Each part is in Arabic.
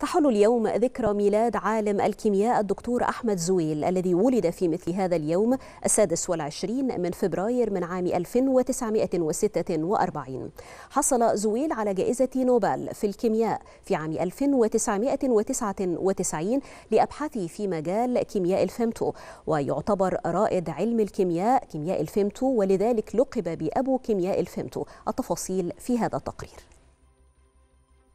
تحل اليوم ذكرى ميلاد عالم الكيمياء الدكتور أحمد زويل الذي ولد في مثل هذا اليوم السادس والعشرين من فبراير من عام 1946 حصل زويل على جائزة نوبل في الكيمياء في عام 1999 لأبحاثه في مجال كيمياء الفيمتو ويعتبر رائد علم الكيمياء كيمياء الفيمتو ولذلك لقب بأبو كيمياء الفيمتو التفاصيل في هذا التقرير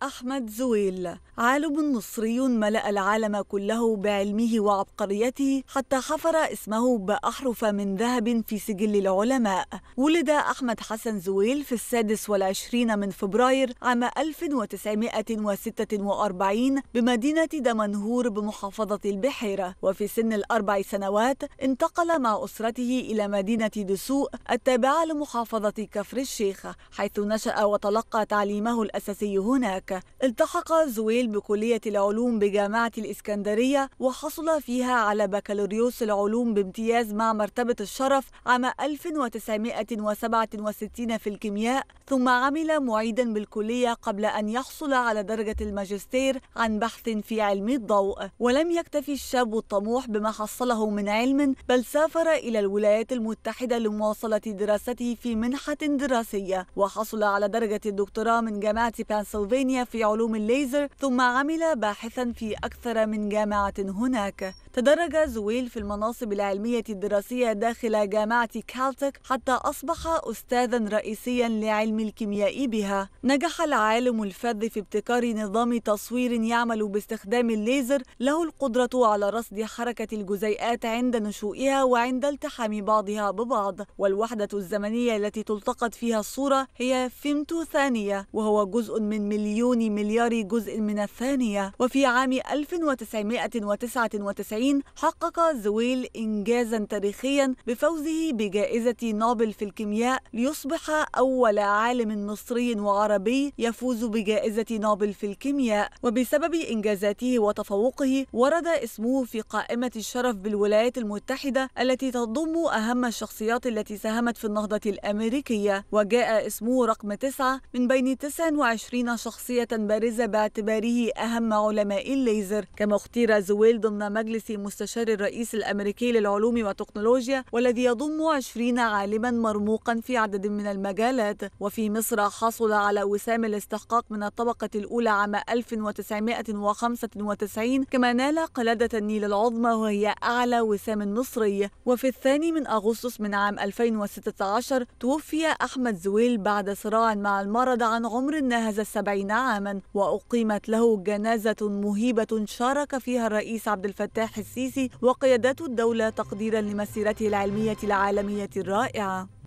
أحمد زويل عالم مصري ملأ العالم كله بعلمه وعبقريته حتى حفر اسمه بأحرف من ذهب في سجل العلماء ولد أحمد حسن زويل في السادس والعشرين من فبراير عام 1946 بمدينة دمنهور بمحافظة البحيرة وفي سن الأربع سنوات انتقل مع أسرته إلى مدينة دسوق التابعة لمحافظة كفر الشيخ حيث نشأ وتلقى تعليمه الأساسي هناك التحق زويل بكلية العلوم بجامعة الإسكندرية وحصل فيها على بكالوريوس العلوم بامتياز مع مرتبة الشرف عام 1967 في الكيمياء ثم عمل معيدا بالكلية قبل أن يحصل على درجة الماجستير عن بحث في علم الضوء ولم يكتفي الشاب الطموح بما حصله من علم بل سافر إلى الولايات المتحدة لمواصلة دراسته في منحة دراسية وحصل على درجة الدكتوراه من جامعة بنسلفانيا في علوم الليزر ثم عمل باحثا في أكثر من جامعة هناك تدرج زويل في المناصب العلمية الدراسية داخل جامعة كالتك حتى أصبح أستاذا رئيسيا لعلم الكيمياء بها نجح العالم الفذ في ابتكار نظام تصوير يعمل باستخدام الليزر له القدرة على رصد حركة الجزيئات عند نشوئها وعند التحام بعضها ببعض والوحدة الزمنية التي تلتقط فيها الصورة هي فيمتو ثانية وهو جزء من مليون مليون مليار جزء من الثانية وفي عام 1999 حقق زويل إنجازا تاريخيا بفوزه بجائزة نوبل في الكيمياء ليصبح أول عالم مصري وعربي يفوز بجائزة نوبل في الكيمياء وبسبب إنجازاته وتفوقه ورد اسمه في قائمة الشرف بالولايات المتحدة التي تضم أهم الشخصيات التي ساهمت في النهضة الأمريكية وجاء اسمه رقم تسعة من بين 29 شخصية شخصية بارزة باعتباره أهم علماء الليزر كما اختير زويل ضمن مجلس مستشار الرئيس الأمريكي للعلوم والتكنولوجيا والذي يضم 20 عالما مرموقا في عدد من المجالات وفي مصر حصل على وسام الاستحقاق من الطبقة الأولى عام 1995 كما نال قلادة النيل العظمى وهي أعلى وسام مصري وفي الثاني من أغسطس من عام 2016 توفي أحمد زويل بعد صراع مع المرض عن عمر ناهز السبعين عاما وأقيمت له جنازة مهيبة شارك فيها الرئيس عبد الفتاح السيسي وقيادات الدولة تقديرا لمسيرته العلمية العالمية الرائعة